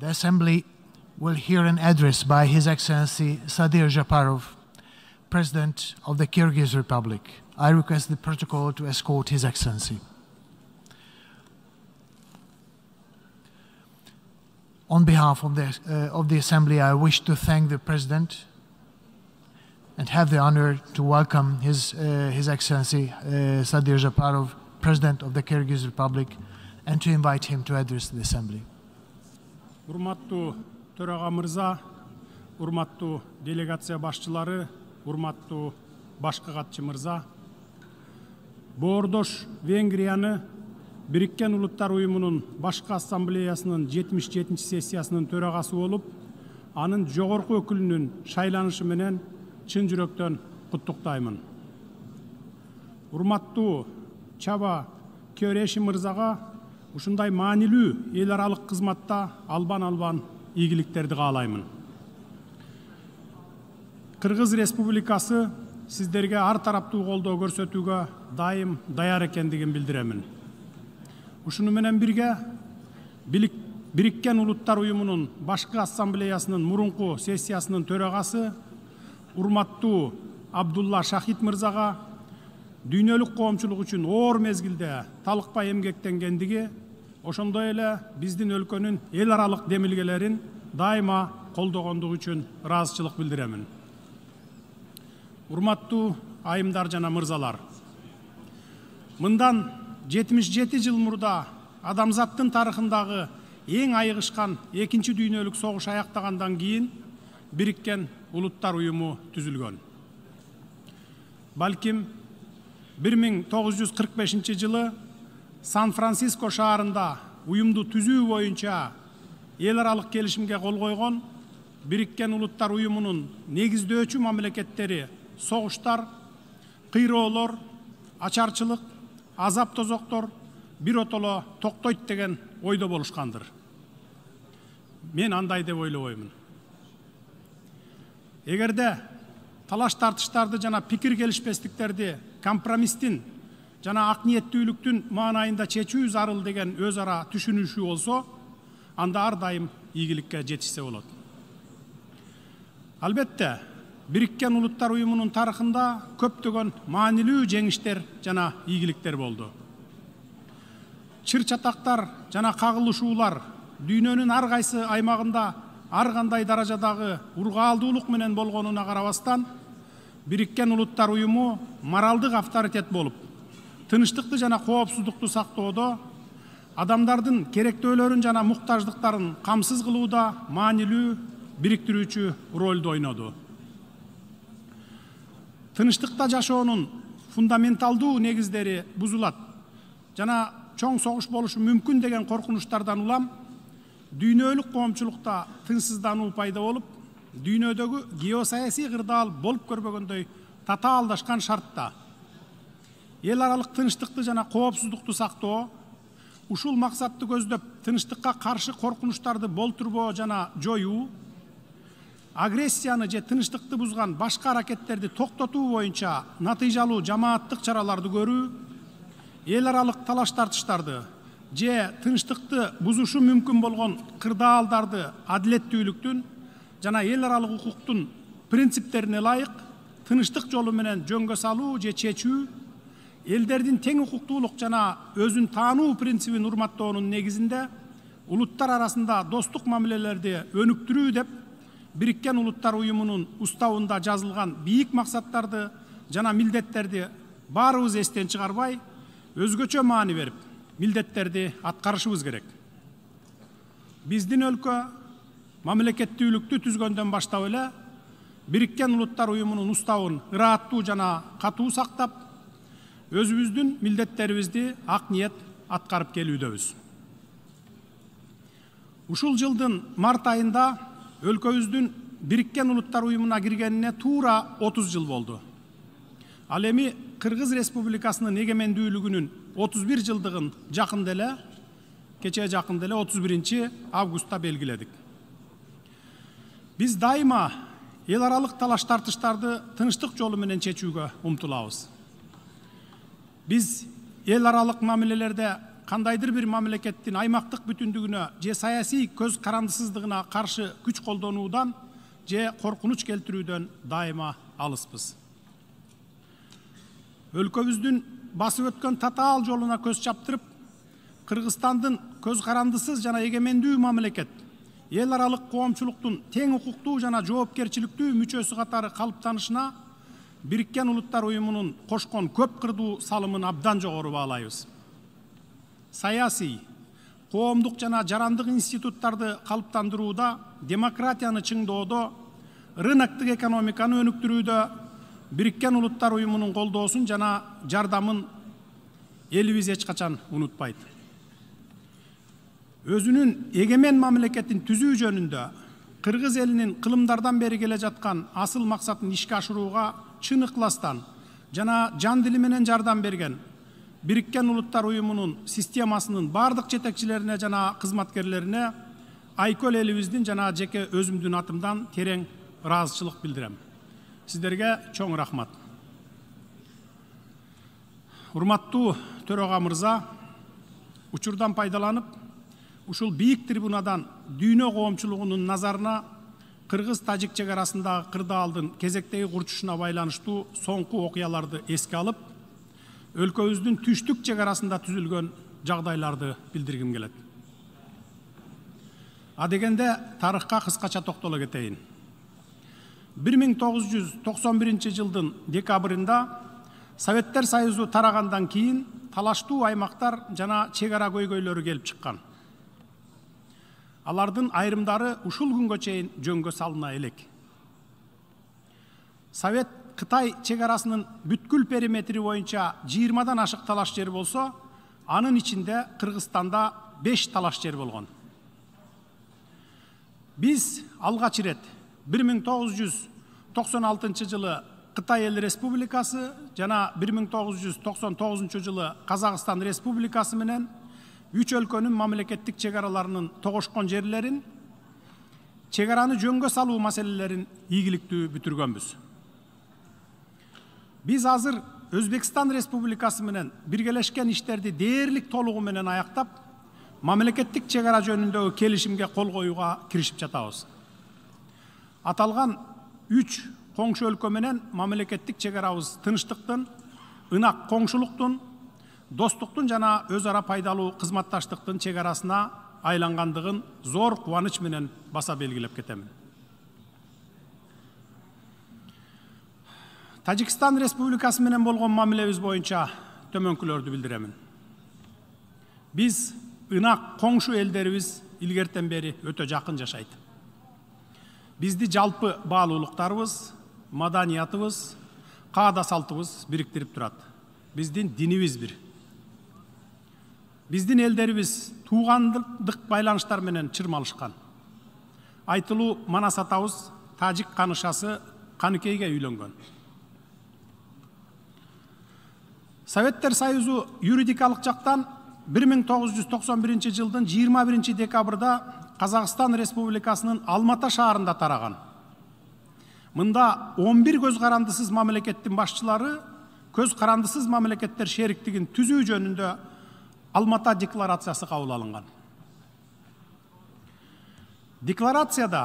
The Assembly will hear an address by His Excellency Sadir Japarov, President of the Kyrgyz Republic. I request the protocol to escort His Excellency. On behalf of the, uh, of the Assembly, I wish to thank the President and have the honor to welcome His, uh, His Excellency uh, Sadir Japarov, President of the Kyrgyz Republic, and to invite him to address the Assembly. Урматтуу төрага мырза, урматтуу делегация башчылары, урматтуу башкы катчы мырза. Боордош Венгрияны Бириккен Улуттар Уюмунун башкы ассамблеясынын 77-ші сессиясынын төрагасы болуп, анын жогорку өкүлүнүн шайланышы менен чын жүрөктөн куттуктаймын. Урматтуу Чаба Кёреши мырзага ушундай маанилүү эл аралык кызматта албан албан ийгиликтерди каалаймын кыргыз республикасы сіздерге ар тараптуу колдоо көрсөтүүгө дайым даяр экендигин билдиремин ушуну менен бирге бириккен улуттар уюмунун башкы ассамблеясынын мурунку сессиясынын төрагасы урматтуу абдулла шахид мырзага дүйнөлүк коомчулук үчүн оор мезгилде талыкпай эмгектенгендиги ошондой эле биздин өлкөнүн эл аралык демилгелерин дайыма колдогондугу үчүн ыраазычылык билдиремин урматтуу айымдар жана мырзалар мындан 77 жыл мурда адамзаттын тарыхындагы эң айыгышкан экинчи дүйнөлүк согуш аяктагандан кийин бириккен улуттар уюму түзүлгөн балким бир миң тогуз жылы сан франциско шаарында ұйымды түзүү боюнча эл аралык келишимге кол койгон бириккен улуттар уюмунун негиздөөчү мамлекеттери согуштар кыйроолор ачарчылык азап тозоктор биротоло токтойт деген ойдо болушкандыр мен андай деп ойлобоймун эгерде талаш тартыштарды жана пикир келишпестиктерди компромисстин жана ак ниеттүүлүктүн маанайында чечүү зарыл деген өз ара түшүнүшү болсо анда ар дайым ийгиликке жетишсе болот албетте бириккен улуттар уюмунун тарыхында көптөгөн маанилүү жеңиштер жана ийгиликтер болду чыр чатактар жана кагылышуулар дүйнөнүн ар кайсы аймагында ар кандай даражадагы ургаалдуулук менен болгонуна карабастан бириккен улуттар уюму моралдык авторитет болуп тыныштықты жана коопсуздукту сактоодо адамдардын керектөөлөрүн жана муктаждыктарын камсыз кылууда маанилүү бириктирүүчү ролду ойноду тынчтыкта жашоонун фундаменталдуу негиздери бузулат жана чоң согуш болушу мүмкүн деген коркунучтардан улам дүйнөлүк коомчулукта тынчсыздануу пайда болуп дүйнөдөгү геосаясий кырдаал болуп көрбөгөндөй татаалдашкан шартта ел аралық тыныштықты және қауіпсіздікті сактоо ушул максатты көздөп тынчтыкка каршы коркунучтарды болтурбоо жана жоюу агрессияны же тынчтыкты бузган башка аракеттерди токтотуу боюнча натыйжалуу жамааттык чараларды көрүү эл аралык талаш тартыштарды же тынчтыкты бузушу мүмкүн болгон кырдаалдарды адилеттүүлүктүн жана эл аралык укуктун принциптерине ылайык тынчтык жолу менен жөнгө салуу же чечүү элдердин тең укуктуулук жана өзүн таануу принцибин урматтоонун негизинде улуттар арасында достук мамилелерди өнүктүрүү деп бириккен улуттар уюмунун уставында жазылган бийик максаттарды жана милдеттерди баарыбыз эстен чыгарбай өзгөчө маани берип милдеттерди аткарышыбыз керек биздин өлкө мамлекеттүүлүктү түзгөндөн баштап эле бириккен улуттар уюмунун уставын ырааттуу жана катуу сактап өзүбүздүн милдеттерибизди ак ниет аткарып келүүдөбүз ушул жылдын март айында өлкөбүздүн бириккен улуттар уюмуна киргенине туура отуз жыл болду ал эми кыргыз республикасынын эгемендүүлүгүнүн отуз бир жылдыгын жакында эле кечээ жакында эле отуз биринчи августта белгиледик биз дайыма эл аралык талаш тартыштарды тынчтык жолу менен чечүүгө умтулабыз біз ел аралық мәмілелерде қандайдыр бір мамлекеттің аймақтық бүтіндігіне же саяси көз қарандысыздығына қарсы күш қолданудан же қорқыныш келтіруден дайыма алыспыз өлкөбүздүн басып өткөн татаал жолуна көз чаптырып кыргызстандын көз карандысыз жана эгемендүү мамлекет эл аралык коомчулуктун тең укуктуу жана жоопкерчиликтүү мүчөсү катары калыптанышына біріккен ұлттар ұйымының қошқон көп қырду салымын абдан жогору баалайбыз саяси коомдук жана жарандық институттарды қалыптандыруда демократияны чыңдоодо рыноктук экономиканы өнүктүрүүдө бириккен улуттар уюмунун колдоосун жана жардамын элибиз эч качан унутпайт өзүнүн эгемен мамлекетин түзүү жөнүндө кыргыз элинин кылымдардан бери келе жаткан асыл максатын ишке ашырууга чын ықыластан жана жан дили менен жардам берген бириккен улуттар уюмунун системасынын баардык жетекчилерине жана кызматкерлерине айкөл элибиздин жана жеке өзүмдүн атымдан терең ыраазычылык билдирем сиздерге чоң рахмат урматтуу төрага мырза учурдан пайдаланып ушул бийик трибунадан дүйнө коомчулугунун назарына қырғыз тәжік шекарасындағы қырда алдын кезектегі құрчушына байланыштуу соңғы оқияларды еске алып өлкөбүздүн түштүк шекарасында түзүлгөн жағдайларды билдиргим келет адегенде тарыхка кыскача токтоло кетейин 1991- миң жылдын декабрында советтер союзу Тарағандан кейін талаштуу аймақтар жана чек ара көйгөйлөрү келип чыккан алардын айрымдары ушул күнгө чейин жөнгө салына элек совет кытай чек арасынын бүткүл периметри боюнча жыйырмадан ашык талаш жер болсо анын ичинде кыргызстанда беш талаш жер болгон биз алгач ирет бир миң тогуз жүз токсон алтынчы жылы кытай эл республикасы жана бир миң тогуз жүз жылы казакстан республикасы менен үч өлкөнүн мамлекеттик чек араларынын тогошкон жерлерин чек араны жөнгө салуу маселелерин ийгиликтүү бүтүргөнбүз биз азыр өзбекстан республикасы менен биргелешкен иштерди дээрлик толугу менен аяктап мамлекеттик чек ара жөнүндөгү келишимге кол коюуга киришип жатабыз аталган үч коңшу өлкө менен мамлекеттик чек арабыз тынчтыктын ынак коңшулуктун достықтың жана ара пайдалуу кызматташтыктын чек арасына айланғандығын зор кубаныч менен баса белгілеп кетемін тажикстан республикасы менен болгон мамилебиз боюнча төмөнкүлөрдү билдиремин биз ынак коңшу элдерибиз илгертен бери өтө жакын жашайт бизди жалпы баалуулуктарыбыз маданиятыбыз каада салтыбыз бириктирип турат биздин динибиз бир біздің елдеріміз туғандық байланыштар менен чырмалышқан айтылу манас атабыз тажик қанышасы қаныкейге үйленген советтер союзу юридикалық жақтан, 1991 жылдың 21 декабрда қазақстан республикасының Алмата шаарында тараған Мұнда 11 көз қарандысыз мамлекеттің басшылары көз қарандысыз мамлекеттер шеріктігін түзүү жөнүндө Алмата декларациясы қаулы алынған декларацияда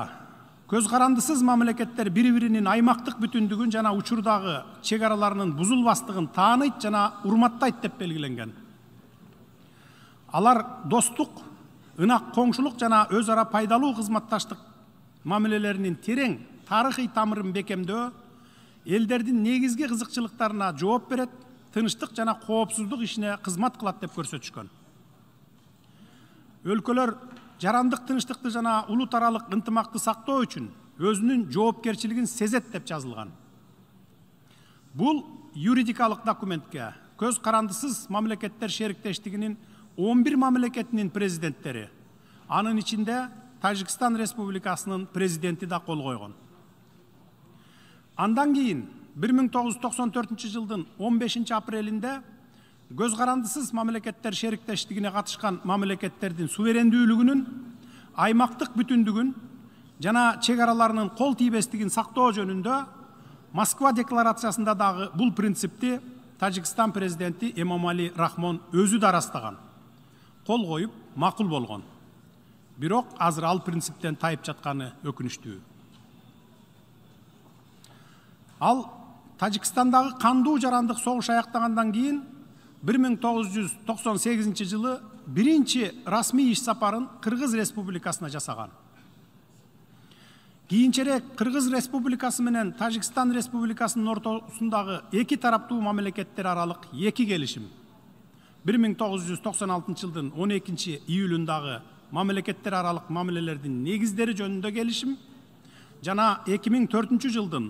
көзқарандысыз мамлекеттер бірі бірінің аймақтық бүтіндігін жана учурдагы шекараларының бузулбастыгын тааныйт жана урматтайт деп белгіленген. алар достық, ынақ қоңшылық жана өз ара пайдалуу кызматташтык мамилелеринин терең тарыхый тамырын бекемдөө элдердин негізге кызыкчылыктарына жооп берет тыныштык жана коопсуздук ишине кызмат кылат деп көрсөтүшкөн өлкөлөр жарандык тынчтыкты жана улут аралык ынтымакты сактоо үчүн өзүнүн жоопкерчилигин сезет деп жазылган бул юридикалык документке көз карандысыз мамлекеттер шериктештигинин он бир мамлекетинин президенттери анын ичинде тажикстан республикасынын президенти да кол койгон андан кийин 1994 жылдың 15 апрелінде көзқарандысыз мамлекеттер шеріктестігіне қатышқан мамлекеттердің суверендүүлүгүнүн аймақтық бүтіндігін жана шекараларының қол тийбестігін сақтоо жөнүндө москва декларациясында дағы бұл принципти тажикстан президенти эмомали рахмон өзү ырастаган қол қойып макул болгон бирок азыр ал принциптен тайып жатканы өкүнүчтүү ал Тажикстандағы қанду жарандық соғыш аяқтағандан кейін 1998 жылы бірінші расми сапарын қырғыз республикасына жасаған кейінчерек қырғыз республикасы менен Тажикстан республикасының ортосындағы екі тараптуу мамлекеттер аралық екі келішім. 1996 жылдың 12 июліндағы мамлекеттер аралық мамилелердин негіздері жөнүндө келішім. жана 2004 жылдың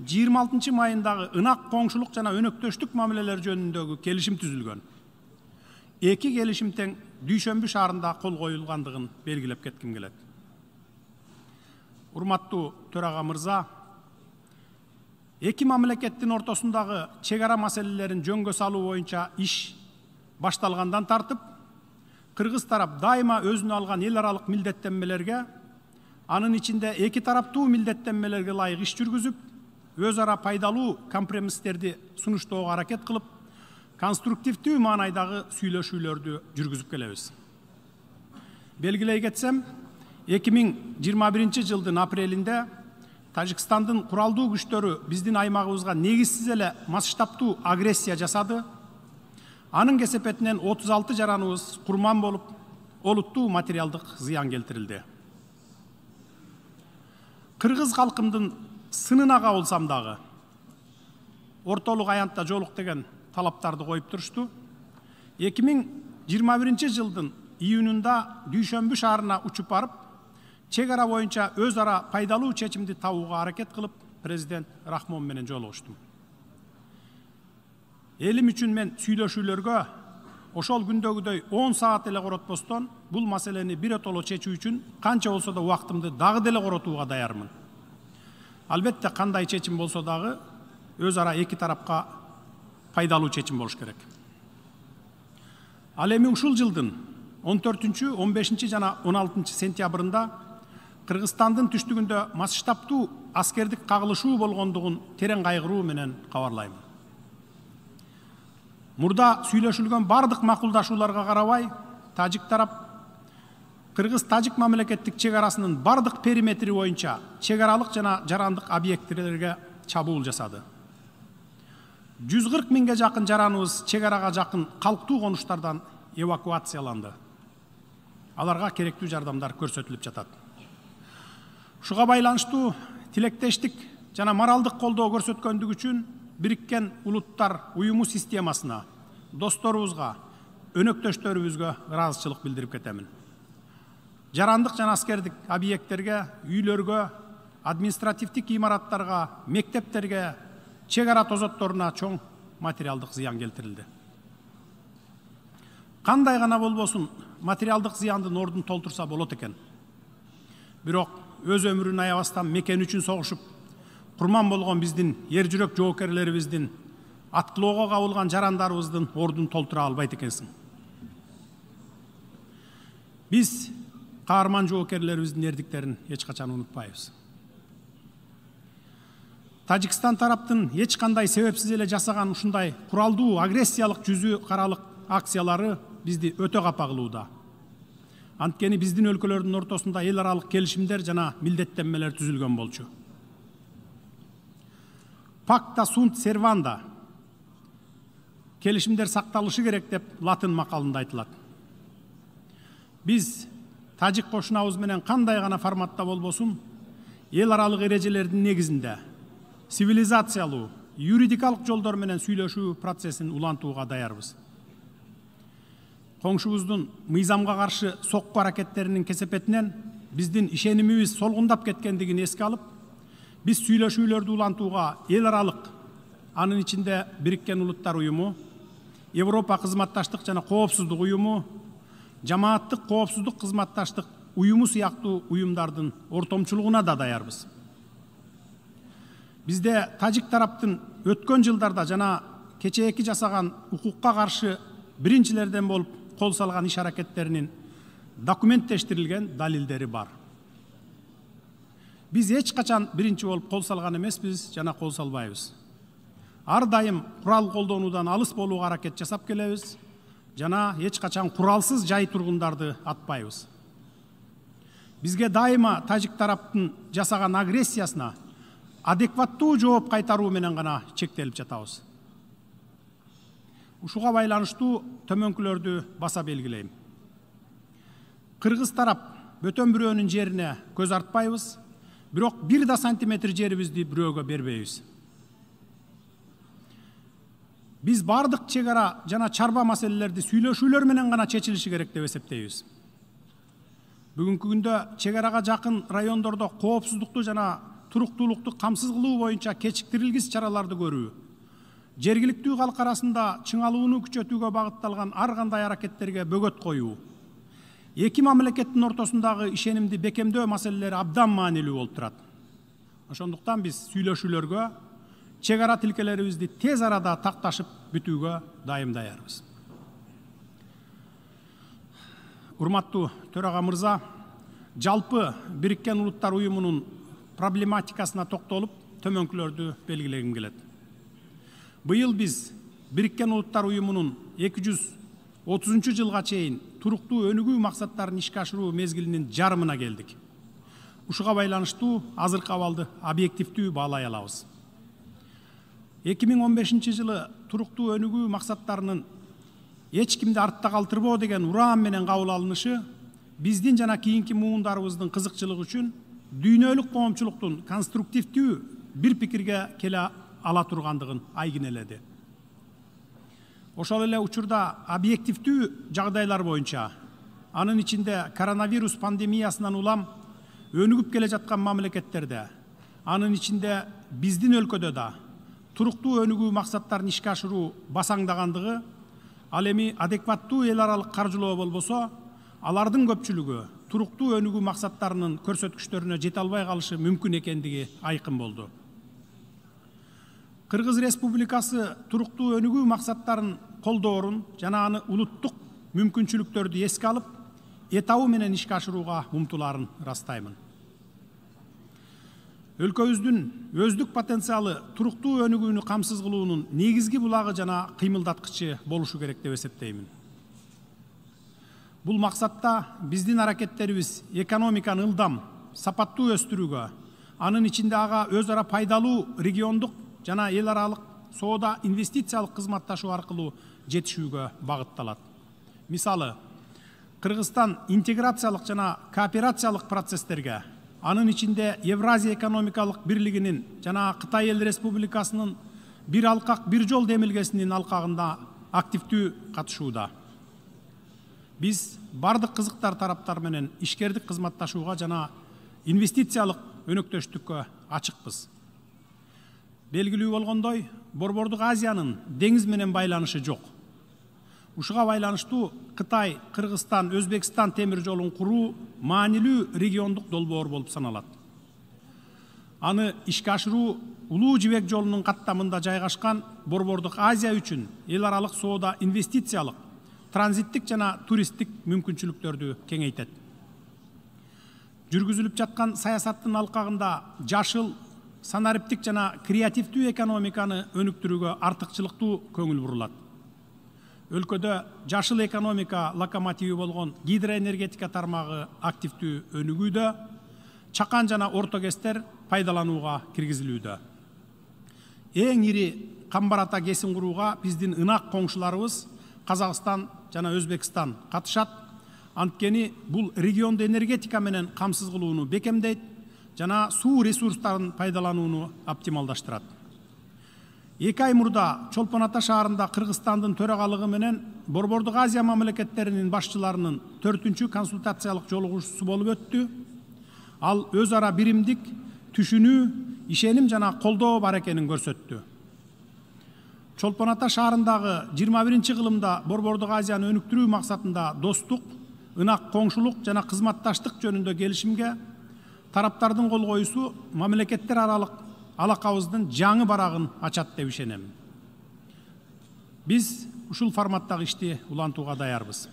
26 майындағы ынақ қоңшылық жана өнөктөштүк мамилелер жөнүндөгү келишим түзүлгөн эки келишим тең дүйшөмбү шаарында кол коюлгандыгын белгилеп кетким келет урматтуу төрага мырза эки мамлекеттин ортосундагы чек ара маселелерин жөнгө салуу боюнча иш башталгандан тартып кыргыз тарап дайыма өзүнө алган эл аралык милдеттенмелерге анын ичинде эки тараптуу милдеттенмелерге ылайык иш жүргүзүп ара пайдалуу компромисстерди сунуштоого аракет кылып конструктивдүү маанайдагы сүйлөшүүлөрдү жүргүзүп келебиз белгилей кетсем 2021 миң жыйырма биринчи жылдын апрелинде тажикстандын куралдуу күчтөрү биздин аймагыбызга негизсиз эле агрессия жасады аның кесепетинен 36 алты жараныбыз курман болуп олуттуу материалдык зыян келтирилди кыргыз халкымдын сынына олсам дағы ортолық аянтта жолық деген талаптарды қойып тұрышты 2021 жылдың июнінда дүйшөмбі шаарына ұшып барып чегара бойынша ара пайдалуу чечимди табууга аракет кылып президент рахмон менен жолугуштум элим үчүн мен сүйлөшүүлөргө ошол күндөгүдөй он саат эле коротпостон бул маселени биротоло чечүү үчүн канча болсо да убактымды дагы деле коротууга даярмын албетте қандай чечим болса дағы ара эки тарапқа пайдалуу чечим болуш керек ал эми ушул жылдын 14 15 жана 16 сентябрында кыргызстандын түштүгүндө масштабдуу аскердик кагылышуу болгондугун терең кайгыруу менен кабарлайм мурда сүйлөшүлгөн бардык макулдашууларга карабай тажик тарап қырғыз тажик мамлекеттік шекарасының бардық периметрі чек аралык жана жарандық объектілерге чабуул жасады 140 миңге жақын жараныбыз арага жақын калктуу конуштардан эвакуацияланды аларға керектүү жардамдар көрсөтүлүп жатат ушуга байланыштуу тилектештик жана моралдык колдоо көрсөткөндүгү үчүн бириккен улуттар уюму системасына досторубузга өнөктөштөрүбүзгө ыраазычылык билдирип кетемин жарандық жана әскердік объекттерге үйлерге административтік имараттарға мектептерге шекара тозотторуна чоң материалдық зыян келтірілді қандай ғана болбосын материалдық зыяндын ордун толтурса болот экен бирок өз өмүрүн аябастан мекен үчүн согушуп курман болгон биздин эр жүрөк жоокерлерибиздин аткылоого кабылган жарандарыбыздын ордун толтура албайт экенсиң биз каарман жоокерлерибиздин эрдиктерин эч качан унутпайбыз тажикстан тараптын эч кандай себепсиз эле жасаган ушундай куралдуу агрессиялык жүзү каралык акциялары бизди өтө капа кылууда анткени биздин өлкөлөрдүн ортосунда эл аралык келишимдер жана милдеттенмелер түзүлгөн болчу пакта сунт серванда келишимдер сакталышы керек деп латын макалында айтылат биз тажик кошунабыз менен кандай гана форматта болбосун эл аралык эрежелердин негизинде цивилизациялуу юридикалык жолдор менен сүйлөшүү процессин улантууга даярбыз коңшубуздун мыйзамга каршы сокку аракеттеринин кесепетинен биздин ишенимибиз солгундап кеткендигин эске алып биз сүйлөшүүлөрдү улантууга эл аралык анын ичинде бириккен улуттар уюму европа кызматташтык жана коопсуздук уюму жамааттық коопсуздук кызматташтык уюму сыяктуу уюмдардын ортомчулугуна да даярбыз бизде тажик тараптын өткөн жылдарда жана кечээки жасаган укукка каршы биринчилерден болуп кол салган иш аракеттеринин документтештирилген далилдери бар биз эч качан биринчи болуп кол салган эмеспиз жана кол салбайбыз ар дайым курал колдонуудан алыс болууга аракет жасап келебиз жана эч качан куралсыз жай тургундарды атпайбыз бизге дайыма тажик тараптын жасаган агрессиясына адекваттуу жооп кайтаруу менен гана чектелип жатабыз ушуга байланыштуу төмөнкүлөрдү баса белгилейм кыргыз тарап бөтөн бирөөнүн жерине көз артпайбыз бирок бир да сантиметр жерибизди бирөөгө бербейбиз биз баардык чек ара жана чарба маселелерди сүйлөшүүлөр менен гана чечилиши керек деп эсептейбиз бүгүнкү күндө чек арага жакын райондордо коопсуздукту жана туруктуулукту камсыз кылуу боюнча кечиктирилгис чараларды көрүү жергиликтүү калк арасында чыңалууну күчөтүүгө багытталган ар кандай аракеттерге бөгөт коюу эки мамлекеттин ортосундагы ишенимди бекемдөө маселелери абдан маанилүү болуп турат ошондуктан биз сүйлөшүүлөргө Чегара ара тез арада тақташып бүтүүгө дайым даярбыз урматтуу төрага мырза жалпы біріккен улуттар ұйымының проблематикасына тоқталып келет белгілегім келеді бириккен біз біріккен ұлттар ұйымының 230 жылға чейин туруктуу өнүгүү максаттарын ишке ашыруу мезгилинин жарымына келдик ушуга байланыштуу азыркы абалды объективдүү баалай алабыз 2015 жылы туруктуу өнүгүү мақсаттарының эч артта калтырбоо деген ураан менен кабыл алынышы биздин жана кийинки муундарыбыздын кызыкчылыгы үчүн дүйнөлүк коомчулуктун конструктивдүү бир пикирге келе ала тургандыгын айгинеледи ошол эле учурда объективдүү жагдайлар боюнча анын ичинде коронавирус пандемиясынан улам өнүгүп келе жаткан мамлекеттерде анын ичинде биздин өлкөдө да туруктуу өнүгүү максаттарын ишке ашыруу басаңдагандыгы ал эми адекваттуу эл аралык каржылоо болбосо алардын көпчүлүгү туруктуу өнүгүү максаттарынын көрсөткүчтөрүнө жете албай калышы мүмкүн экендиги айкын болду кыргыз республикасы туруктуу өнүгүү максаттарын колдоорун жана аны улуттук мүмкүнчүлүктөрдү эске алып менен ишке ашырууга умтулаарын өлкөбүздүн өздүк потенциалы туруктуу өнүгүүнү камсыз кылуунун негизги булагы жана кыймылдаткычы болушу керек деп эсептеймин бул максатта биздин аракеттерибиз экономиканы ылдам сапаттуу өстүрүүгө анын ичинде ага өз ара пайдалуу региондук жана эл аралык соода инвестициялык кызматташуу аркылуу жетишүүгө багытталат мисалы кыргызстан интеграциялык жана кооперациялык процесстерге анын ичинде евразия экономикалык бирлигинин жана кытай эл республикасынын бир алкак бир жол демилгесинин алкагында активдүү катышууда биз бардык кызыктар тараптар менен ишкердик кызматташууга жана инвестициялык өнөктөштүккө ачыкпыз белгилүү болгондой борбордук азиянын деңиз менен байланышы жок ушуга байланыштуу кытай кыргызстан өзбекстан темир жолун куруу маанилүү региондук долбоор болуп саналат аны ишке ашыруу улуу жибек жолунун каттамында жайгашкан борбордук азия үчүн эл аралык соода инвестициялык транзиттик жана туристтик мүмкүнчүлүктөрдү кеңейтет жүргүзүлүп жаткан саясаттын алкагында жашыл санариптик жана креативдүү экономиканы өнүктүрүүгө артыкчылыктуу көңүл бурулат өлкөдө жашыл экономика локомотиви болгон гидроэнергетика тармагы активдүү өнүгүүдө чакан жана орто кестер пайдаланууга киргизилүүдө эң ири камбар ата гэсин курууга биздин ынак коңшуларыбыз казакстан жана өзбекстан катышат анткени бул регионду энергетика менен камсыз кылууну бекемдейт жана суу ресурстарын пайдаланууну оптималдаштырат екі ай мұрда чолпон ата шаарында кыргызстандын төрагалыгы менен борбордук азия мамлекеттеринин башчыларынын төртүнчү консультациялык жолугушуусу болуп өттү ал өз ара биримдик түшүнүү ишеним жана колдоо бар экенин көрсөттү чолпон ата шаарындагы жыйырма биринчи кылымда борбордук азияны өнүктүрүү максатында достук ынак коңшулук жана кызматташтык жөнүндө келишимге тараптардын кол коюусу мамлекеттер аралык Алақауыздың жаңы барағын ачат деп ишенем биз ушул форматтагы ишти улантууга даярбыз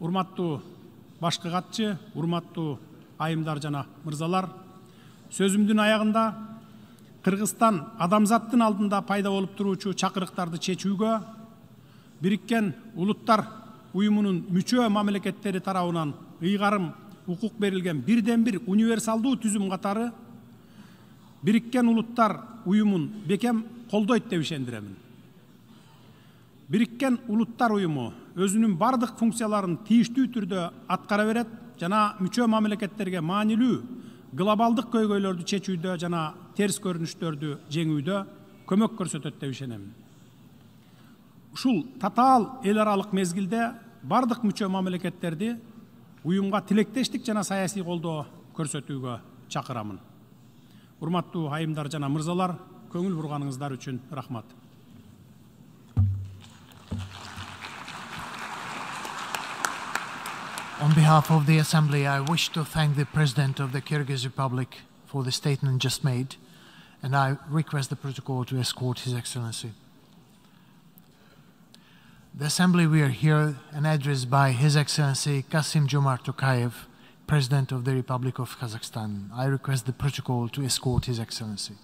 урматтуу башкы катчы урматтуу айымдар жана мырзалар сөзүмдүн аягында кыргызстан адамзаттын алдында пайда болуп туруучу чакырыктарды чечүүгө бириккен улуттар уюмунун мүчө мамлекеттери тарабынан ыйгарым укук берилген бирден бир универсалдуу түзүм катары Бириккен улуттар ұйымын бекем колдойт деп ишендиремин бириккен улуттар уюму өзүнүн бардык функцияларын тийиштүү түрдө аткара берет жана мүчө мамлекеттерге маанилүү глобалдык көйгөйлөрдү чечүүдө жана терс көрүнүштөрдү жеңүүдө көмөк көрсөтөт деп ишенем ушул татаал эл аралык мезгилде бардык мүчө мамлекеттерди уюмга тилектештик жана саясий колдоо көрсөтүүгө чакырамын урматтуу айымдар жана мырзалар көңүл бурганыңыздар үчүн рахмат On behalf of the Assembly, I wish to thank the President of the Kyrgyz Republic for the statement just made, and I request the protocol to escort His Excellency. The Assembly will here and addressed by His Excellency Kasim Jomart Tokayev, President of the Republic of Kazakhstan. I request the protocol to escort His Excellency.